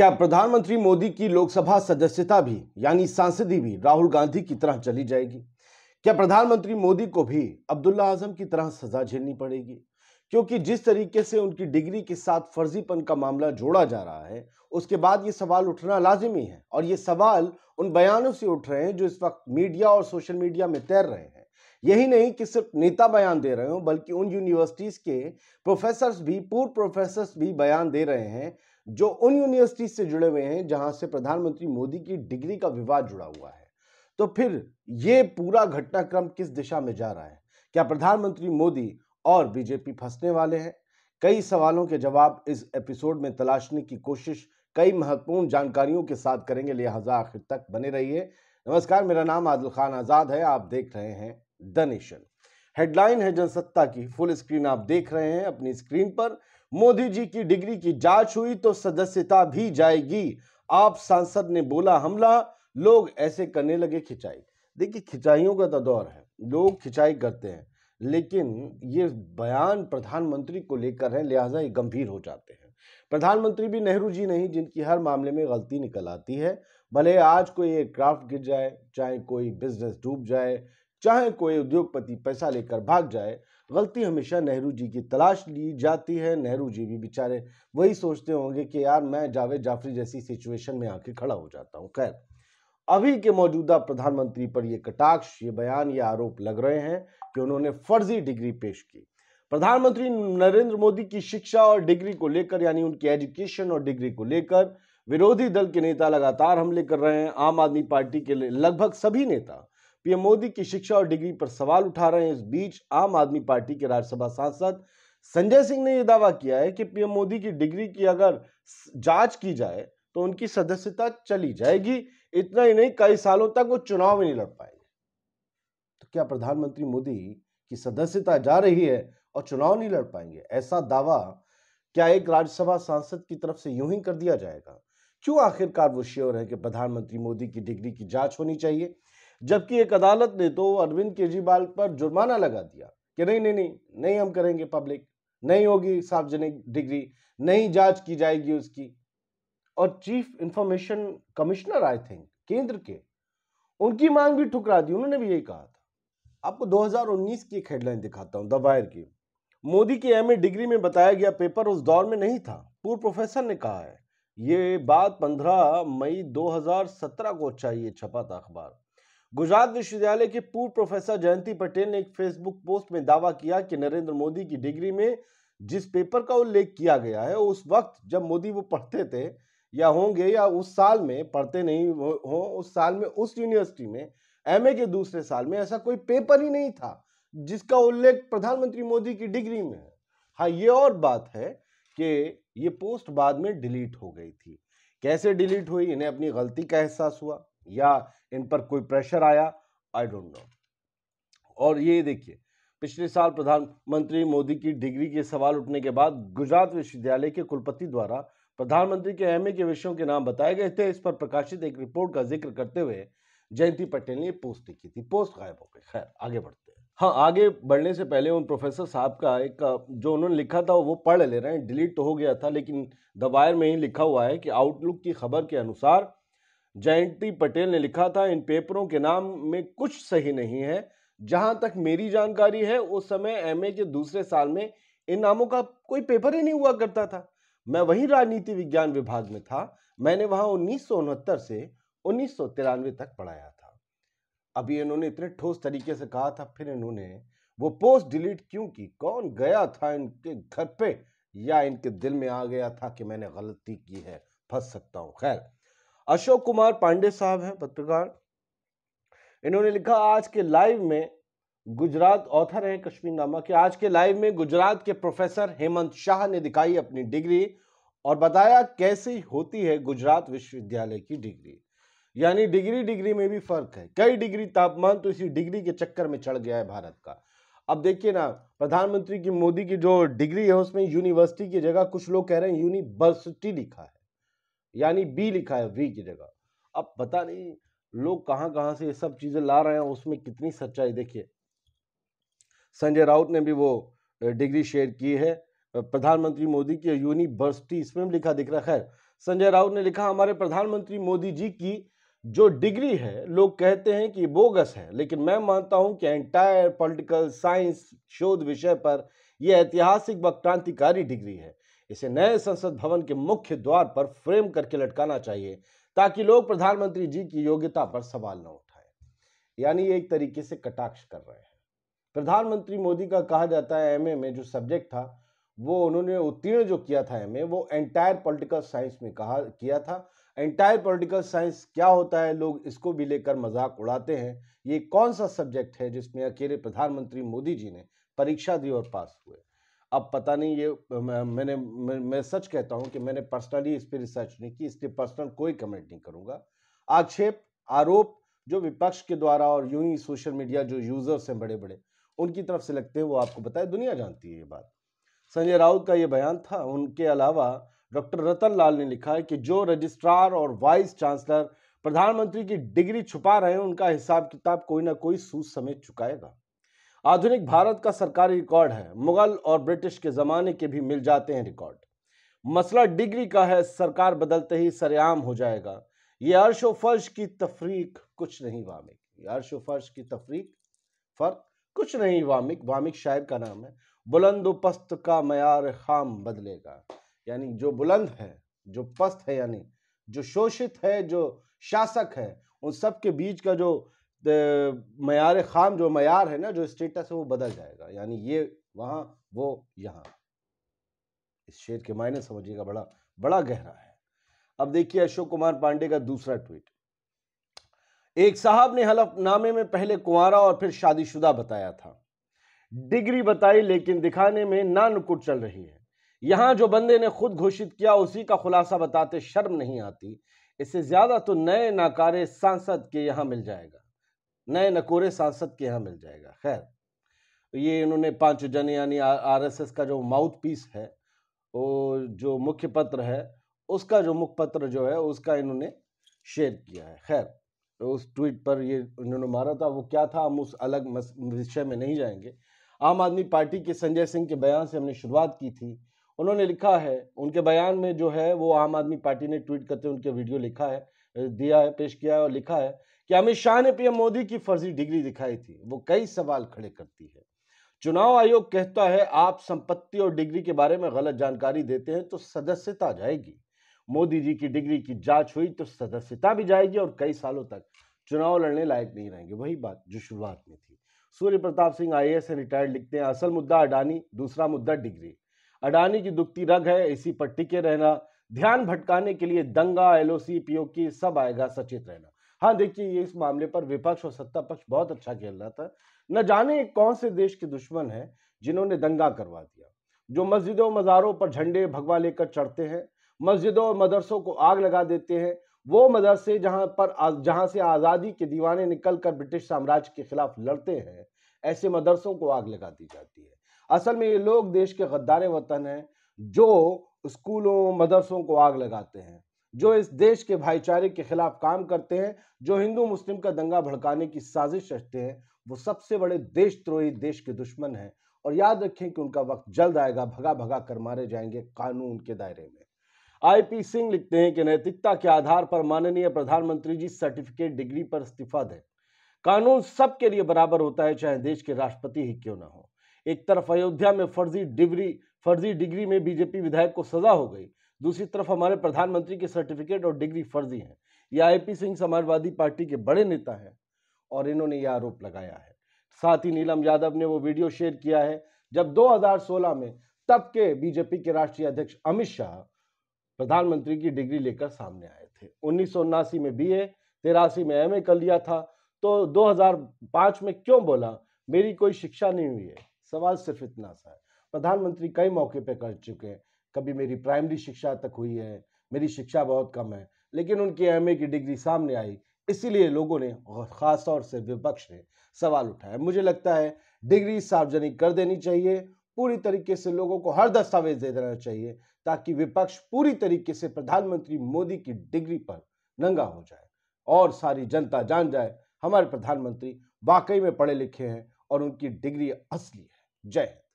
क्या प्रधानमंत्री मोदी की लोकसभा सदस्यता भी यानी सांसदी भी राहुल गांधी की तरह चली जाएगी क्या प्रधानमंत्री मोदी को भी अब्दुल्ला आजम की तरह सजा झेलनी पड़ेगी क्योंकि जिस तरीके से उनकी डिग्री के साथ फर्जीपन का मामला जोड़ा जा रहा है उसके बाद ये सवाल उठना लाजिमी है और ये सवाल उन बयानों से उठ रहे हैं जो इस वक्त मीडिया और सोशल मीडिया में तैर रहे हैं यही नहीं कि सिर्फ नेता बयान दे रहे हो बल्कि उन यूनिवर्सिटीज़ के प्रोफेसर्स भी पूर्व प्रोफेसर्स भी बयान दे रहे हैं जो उन यूनिवर्सिटीज से जुड़े हुए हैं जहां से प्रधानमंत्री मोदी की डिग्री का विवाद जुड़ा हुआ है तो फिर ये पूरा घटनाक्रम किस दिशा में जा रहा है क्या प्रधानमंत्री मोदी और बीजेपी फंसने वाले हैं कई सवालों के जवाब इस एपिसोड में तलाशने की कोशिश कई महत्वपूर्ण जानकारियों के साथ करेंगे लिहाजा आखिर तक बने रहिए नमस्कार मेरा नाम आदिल खान आज़ाद है आप देख रहे हैं द नेशन हेडलाइन है जनसत्ता की फुल स्क्रीन आप देख रहे हैं अपनी स्क्रीन पर मोदी जी की डिग्री की जांच हुई तो सदस्यता भी जाएगी आप सांसद ने बोला हमला लोग ऐसे करने लगे खिंचाई देखिए खिंचाइयों का तो दौर है लोग खिंचाई करते हैं लेकिन ये बयान प्रधानमंत्री को लेकर है लिहाजा ये गंभीर हो जाते हैं प्रधानमंत्री भी नेहरू जी नहीं जिनकी हर मामले में गलती निकल आती है भले आज कोई एयरक्राफ्ट गिर जाए चाहे कोई बिजनेस डूब जाए चाहे कोई उद्योगपति पैसा लेकर भाग जाए गलती हमेशा नेहरू जी की तलाश ली जाती है नेहरू जी भी बेचारे वही सोचते होंगे कि यार मैं जावेद जाफरी जैसी सिचुएशन में आके खड़ा हो जाता हूँ खैर अभी के मौजूदा प्रधानमंत्री पर ये कटाक्ष ये बयान ये आरोप लग रहे हैं कि उन्होंने फर्जी डिग्री पेश की प्रधानमंत्री नरेंद्र मोदी की शिक्षा और डिग्री को लेकर यानी उनकी एजुकेशन और डिग्री को लेकर विरोधी दल के नेता लगातार हमले कर रहे हैं आम आदमी पार्टी के लगभग सभी नेता पीएम मोदी की शिक्षा और डिग्री पर सवाल उठा रहे हैं इस बीच आम आदमी पार्टी के राज्यसभा सांसद संजय सिंह ने यह दावा किया है कि पीएम मोदी की डिग्री की अगर जांच की जाए तो उनकी सदस्यता चली जाएगी इतना ही नहीं कई सालों तक वो चुनाव में नहीं लड़ पाएंगे तो क्या प्रधानमंत्री मोदी की सदस्यता जा रही है और चुनाव नहीं लड़ पाएंगे ऐसा दावा क्या एक राज्यसभा सांसद की तरफ से यूं ही कर दिया जाएगा क्यों आखिरकार वो श्योर है कि प्रधानमंत्री मोदी की डिग्री की जांच होनी चाहिए जबकि एक अदालत ने तो अरविंद केजरीवाल पर जुर्माना लगा दिया कि नहीं नहीं नहीं नहीं हम करेंगे पब्लिक नहीं होगी सार्वजनिक डिग्री नहीं जांच की जाएगी उसकी और chief information commissioner I think केंद्र के उनकी मांग भी ठुकरा दी उन्होंने भी यही कहा था आपको 2019 की एक हेडलाइन दिखाता हूँ द वायर की मोदी के एम डिग्री में बताया गया पेपर उस दौर में नहीं था पूर्व प्रोफेसर ने कहा है ये बात 15 मई 2017 को चाहिए छपा था अखबार गुजरात विश्वविद्यालय के पूर्व प्रोफेसर जयंती पटेल ने एक फेसबुक पोस्ट में दावा किया कि नरेंद्र मोदी की डिग्री में जिस पेपर का उल्लेख किया गया है उस वक्त जब मोदी वो पढ़ते थे या होंगे या उस साल में पढ़ते नहीं हो उस साल में उस यूनिवर्सिटी में एमए के दूसरे साल में ऐसा कोई पेपर ही नहीं था जिसका उल्लेख प्रधानमंत्री मोदी की डिग्री में है हाँ ये और बात है कि ये पोस्ट बाद में डिलीट हो गई थी कैसे डिलीट हुई इन्हें अपनी गलती का एहसास हुआ या इन पर कोई प्रेशर आया आई डोंट नो और ये देखिए पिछले साल प्रधानमंत्री मोदी की डिग्री के सवाल उठने के बाद गुजरात विश्वविद्यालय के कुलपति द्वारा प्रधानमंत्री के एम के विषयों के नाम बताए गए थे इस पर प्रकाशित एक रिपोर्ट का जिक्र करते हुए जयंती पटेल ने पोस्ट लिखी थी पोस्ट गायब हो गई खैर आगे बढ़ते हैं हाँ आगे बढ़ने से पहले उन प्रोफेसर साहब का एक जो उन्होंने लिखा था वो पढ़ ले रहे हैं डिलीट तो हो गया था लेकिन द वायर में ही लिखा हुआ है कि आउटलुक की खबर के अनुसार जयंती पटेल ने लिखा था इन पेपरों के नाम में कुछ सही नहीं है जहां तक मेरी जानकारी है उस समय एमए के दूसरे साल में इन नामों का कोई पेपर ही नहीं हुआ करता था मैं वही राजनीति विज्ञान विभाग में था मैंने वहां उन्नीस से उन्नीस तक पढ़ाया था अभी इन्होंने इतने ठोस तरीके से कहा था फिर इन्होंने वो पोस्ट डिलीट क्यों की कौन गया था इनके घर पे या इनके दिल में आ गया था कि मैंने गलती की है फंस सकता हूँ खैर अशोक कुमार पांडे साहब हैं पत्रकार इन्होंने लिखा आज के लाइव में गुजरात ऑथर हैं कश्मीर नामा के आज के लाइव में गुजरात के प्रोफेसर हेमंत शाह ने दिखाई अपनी डिग्री और बताया कैसे होती है गुजरात विश्वविद्यालय की डिग्री यानी डिग्री डिग्री में भी फर्क है कई डिग्री तापमान तो इसी डिग्री के चक्कर में चढ़ गया है भारत का अब देखिए ना प्रधानमंत्री की मोदी की जो डिग्री है उसमें यूनिवर्सिटी की जगह कुछ लोग कह रहे हैं यूनिवर्सिटी लिखा है यानी बी लिखा है वी की जगह अब पता नहीं लोग कहाँ कहाँ से ये सब चीज़ें ला रहे हैं उसमें कितनी सच्चाई देखिए संजय राउत ने भी वो डिग्री शेयर की है प्रधानमंत्री मोदी की यूनिवर्सिटी इसमें भी लिखा दिख रहा खैर संजय राउत ने लिखा हमारे प्रधानमंत्री मोदी जी की जो डिग्री है लोग कहते हैं कि बोगस है लेकिन मैं मानता हूं कि एंटायर पॉलिटिकल साइंस शोध विषय पर यह ऐतिहासिक व क्रांतिकारी डिग्री है इसे नए संसद भवन के मुख्य द्वार पर फ्रेम करके लटकाना चाहिए ताकि लोग प्रधानमंत्री जी की योग्यता पर सवाल न उठाएं यानी एक तरीके से कटाक्ष कर रहे हैं प्रधानमंत्री मोदी का कहा जाता है एमए में जो सब्जेक्ट था वो उन्होंने उत्तीर्ण जो किया था एमए वो एंटायर पॉलिटिकल साइंस में कहा किया था एंटायर पॉलिटिकल साइंस क्या होता है लोग इसको भी लेकर मजाक उड़ाते हैं ये कौन सा सब्जेक्ट है जिसमें अकेले प्रधानमंत्री मोदी जी ने परीक्षा दी और पास हुए अब पता नहीं ये मैंने मैं, सच कहता हूँ कि मैंने पर्सनली इस पर रिसर्च नहीं की इसलिए पर्सनल कोई कमेंट नहीं करूँगा आक्षेप आरोप जो विपक्ष के द्वारा और यूं ही सोशल मीडिया जो यूजर्स हैं बड़े बड़े उनकी तरफ से लगते हैं वो आपको बताए दुनिया जानती है ये बात संजय राउत का ये बयान था उनके अलावा डॉक्टर रतन लाल ने लिखा है कि जो रजिस्ट्रार और वाइस चांसलर प्रधानमंत्री की डिग्री छुपा रहे हैं उनका हिसाब किताब कोई ना कोई सूच समेत चुकाएगा आधुनिक भारत का सरकारी रिकॉर्ड है मुगल और ब्रिटिश के ज़माने के भी मिल जाते हैं रिकॉर्ड मसला डिग्री का है सरकार बदलते ही सरेआम हो जाएगा ये अर्श फर्श की तफरीक कुछ नहीं वामिक अर्श फर्श की तफरीक फ़र्क कुछ नहीं वामिक वामिक शायर का नाम है बुलंद पस्त का मैार खाम बदलेगा यानी जो बुलंद है जो पस्त है यानी जो शोषित है जो शासक है उन सब के बीच का जो मैार ख़ाम जो मैार है ना जो स्टेटस है वो बदल जाएगा यानी ये वहाँ वो यहाँ इस शेर के मायने समझिएगा बड़ा बड़ा गहरा है अब देखिए अशोक कुमार पांडे का दूसरा ट्वीट एक साहब ने हलफनामे में पहले कुंवरा और फिर शादीशुदा बताया था डिग्री बताई लेकिन दिखाने में ना नुकुट चल रही है यहां जो बंदे ने खुद घोषित किया उसी का खुलासा बताते शर्म नहीं आती इससे ज़्यादा तो नए नाकारे सांसद के यहाँ मिल जाएगा नए नकोरे सांसद के यहाँ मिल जाएगा खैर तो ये इन्होंने पांच जन यानी आरएसएस का जो माउथ पीस है वो जो मुख्य पत्र है उसका जो मुख्य पत्र जो है उसका इन्होंने शेयर किया है खैर तो उस ट्वीट पर ये इन्होंने मारा था वो क्या था हम उस अलग विषय में नहीं जाएंगे आम आदमी पार्टी के संजय सिंह के बयान से हमने शुरुआत की थी उन्होंने लिखा है उनके बयान में जो है वो आम आदमी पार्टी ने ट्वीट करते उनके वीडियो लिखा है दिया है पेश किया है और लिखा है कि अमित शाह ने पीएम मोदी की फर्जी डिग्री दिखाई थी वो कई सवाल खड़े करती है चुनाव आयोग कहता है आप संपत्ति और डिग्री के बारे में गलत जानकारी देते हैं तो सदस्यता जाएगी मोदी जी की डिग्री की जांच हुई तो सदस्यता भी जाएगी और कई सालों तक चुनाव लड़ने लायक नहीं रहेंगे वही बात जो शुरुआत में थी Surya Pratap Singh I S retired लिखते हैं असल मुद्दा अडानी दूसरा मुद्दा डिग्री अडानी की दुखती रग है इसी पर टिके रहना ध्यान भटकाने के लिए दंगा एलओसी की सब आएगा सचेत रहना हाँ देखिए ये इस मामले पर विपक्ष और सत्ता पक्ष बहुत अच्छा खेल रहा था न जाने कौन से देश के दुश्मन हैं जिन्होंने दंगा करवा दिया जो मस्जिदों मज़ारों पर झंडे भगवा लेकर चढ़ते हैं मस्जिदों और मदरसों को आग लगा देते हैं वो मदरसे जहाँ पर जहाँ से आज़ादी के दीवाने निकल कर ब्रिटिश साम्राज्य के खिलाफ लड़ते हैं ऐसे मदरसों को आग लगा दी जाती है असल में ये लोग देश के गद्दारे वतन हैं जो स्कूलों मदरसों को आग लगाते हैं जो इस देश के भाईचारे के खिलाफ काम करते हैं जो हिंदू मुस्लिम का दंगा भड़काने की साजिश रचते हैं वो सबसे बड़े देशद्रोही देश के दुश्मन हैं और याद रखें कि उनका वक्त जल्द आएगा भगा भगा कर मारे जाएंगे कानून के दायरे में आईपी सिंह लिखते हैं कि नैतिकता के आधार पर माननीय प्रधानमंत्री जी सर्टिफिकेट डिग्री पर इस्तीफा दें कानून सबके लिए बराबर होता है चाहे देश के राष्ट्रपति ही क्यों ना हो एक तरफ अयोध्या में फर्जी डिग्री फर्जी डिग्री में बीजेपी विधायक को सजा हो गई दूसरी तरफ हमारे प्रधानमंत्री के सर्टिफिकेट और डिग्री फर्जी हैं ये आई सिंह समाजवादी पार्टी के बड़े नेता हैं और इन्होंने यह आरोप लगाया है साथ ही नीलम यादव ने वो वीडियो शेयर किया है जब 2016 में तब के बीजेपी के राष्ट्रीय अध्यक्ष अमित शाह प्रधानमंत्री की डिग्री लेकर सामने आए थे उन्नीस में बी ए तेरासी में एम कर लिया था तो 2005 में क्यों बोला मेरी कोई शिक्षा नहीं हुई है सवाल सिर्फ इतना सा है प्रधानमंत्री कई मौके पर कर चुके हैं कभी मेरी प्राइमरी शिक्षा तक हुई है मेरी शिक्षा बहुत कम है लेकिन उनकी एम की डिग्री सामने आई इसीलिए लोगों ने और ख़ास तौर से विपक्ष ने सवाल उठाया मुझे लगता है डिग्री सार्वजनिक कर देनी चाहिए पूरी तरीके से लोगों को हर दस्तावेज दे देना चाहिए ताकि विपक्ष पूरी तरीके से प्रधानमंत्री मोदी की डिग्री पर नंगा हो जाए और सारी जनता जान जाए हमारे प्रधानमंत्री वाकई में पढ़े लिखे हैं और उनकी डिग्री असली है जय हिंद